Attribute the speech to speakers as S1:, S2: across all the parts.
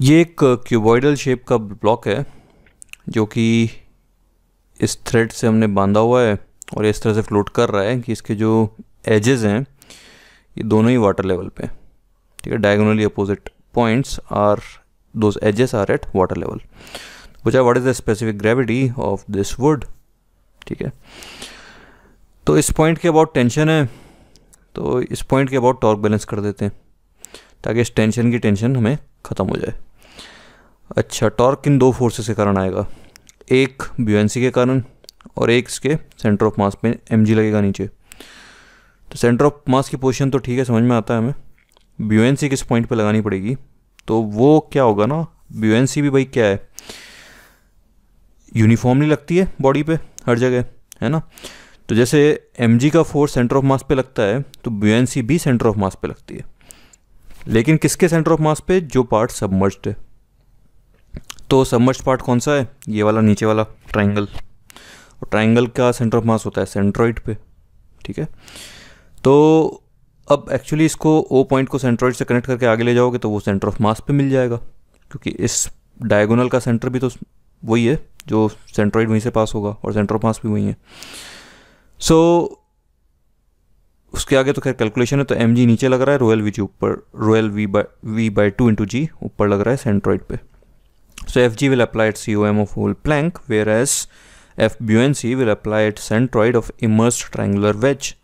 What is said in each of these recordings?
S1: ये एक cuboidal shape का ब्लॉक है जो कि इस थ्रेड से हमने बांधा हुआ है और इस तरह से फ्लोट कर रहा है कि इसके जो एजेस हैं ये दोनों ही वाटर लेवल पे ठीक है diagonally opposite points are those edges are at water level पूछा what is the specific gravity of this wood ठीक है तो इस पॉइंट के अबाउट टेंशन है तो इस पॉइंट के अबाउट टॉर्क बैलेंस कर देते हैं ताकि इस टेंशन की टेंशन हमें ख़त्म हो जाए अच्छा टॉर्क इन दो फोर्सेस के कारण आएगा एक ब्यूएंसी के कारण और एक इसके सेंटर ऑफ मास पे एम लगेगा नीचे तो सेंटर ऑफ मास की पोजीशन तो ठीक है समझ में आता है हमें ब्यूएंसी किस पॉइंट पे लगानी पड़ेगी तो वो क्या होगा ना ब्यूएंसी भी भाई क्या है यूनिफॉर्मली लगती है बॉडी पे हर जगह है ना तो जैसे एम का फोर्स सेंटर ऑफ मास पे लगता है तो ब्यूएंसी भी सेंटर ऑफ मास पे लगती है लेकिन किसके सेंटर ऑफ मास पे जो पार्ट सबमर्ज्ड है तो सबमर्ज्ड पार्ट कौन सा है ये वाला नीचे वाला ट्राइंगल और ट्राइंगल का सेंटर ऑफ मास होता है सेंट्रॉइड पे ठीक है तो अब एक्चुअली इसको ओ पॉइंट को सेंट्रॉइड से कनेक्ट करके आगे ले जाओगे तो वो सेंटर ऑफ मास पे मिल जाएगा क्योंकि इस डायगोनल का सेंटर भी तो वही है जो सेंट्रॉइड वहीं से पास होगा और सेंटर ऑफ मास भी वही है सो so, उसके आगे तो खैर कैलकुलेशन है तो एम जी नीचे लग रहा है रोयल वी जी ऊपर rho l V by V by two into g ऊपर लग रहा है सेंट्रॉइड पे so F g will apply C O M of whole plank where S F B N C will apply centroid of immerse triangular wedge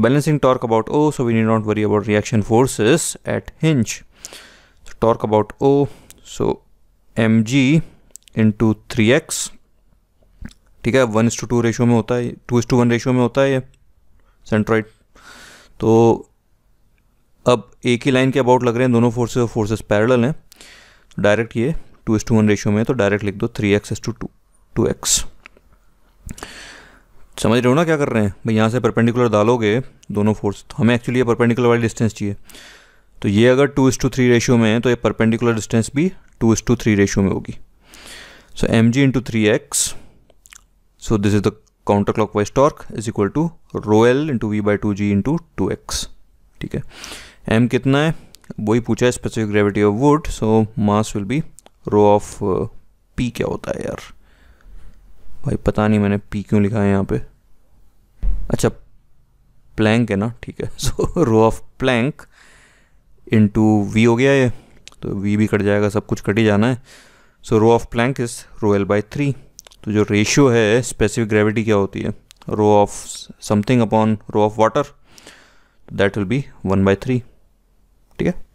S1: balancing torque about O so we need not worry about reaction reaction at hinge torque about O so M g into three X ठीक है one इस to two ratio में होता है to is to one ratio में होता है centroid तो अब एक ही लाइन के अबाउट लग रहे हैं दोनों फोर्सेज और फोर्सेज पैरल हैं डायरेक्ट ये two is to one ratio में तो डायरेक्ट लिख दो three X is to two two X समझ रहे हो ना क्या कर रहे हैं भाई यहाँ से परपेंडिकुलर डालोगे दोनों फोर्स तो हमें एक्चुअली ये परपेंडिकुलर वाली डिस्टेंस चाहिए तो ये अगर to is two three ratio में है तो ये परपेंडिकुलर डिस्टेंस भी two is two three ratio में होगी so M g into three X so this is the counter clockwise torque is equal to rho L into V by two g into two X ठीक है M कितना है वही पूछा है specific gravity of wood so mass will be rho of P क्या होता है यार भाई पता नहीं मैंने पी क्यों लिखा है यहाँ पे अच्छा प्लैंक है ना ठीक है so rho of plank into V हो गया ये तो वी भी कट जाएगा सब कुछ कट ही जाना है so rho of plank is rho L by three तो जो रेशियो है स्पेसिफिक ग्रेविटी क्या होती है rho of something upon rho of water that will be one by three ठीक है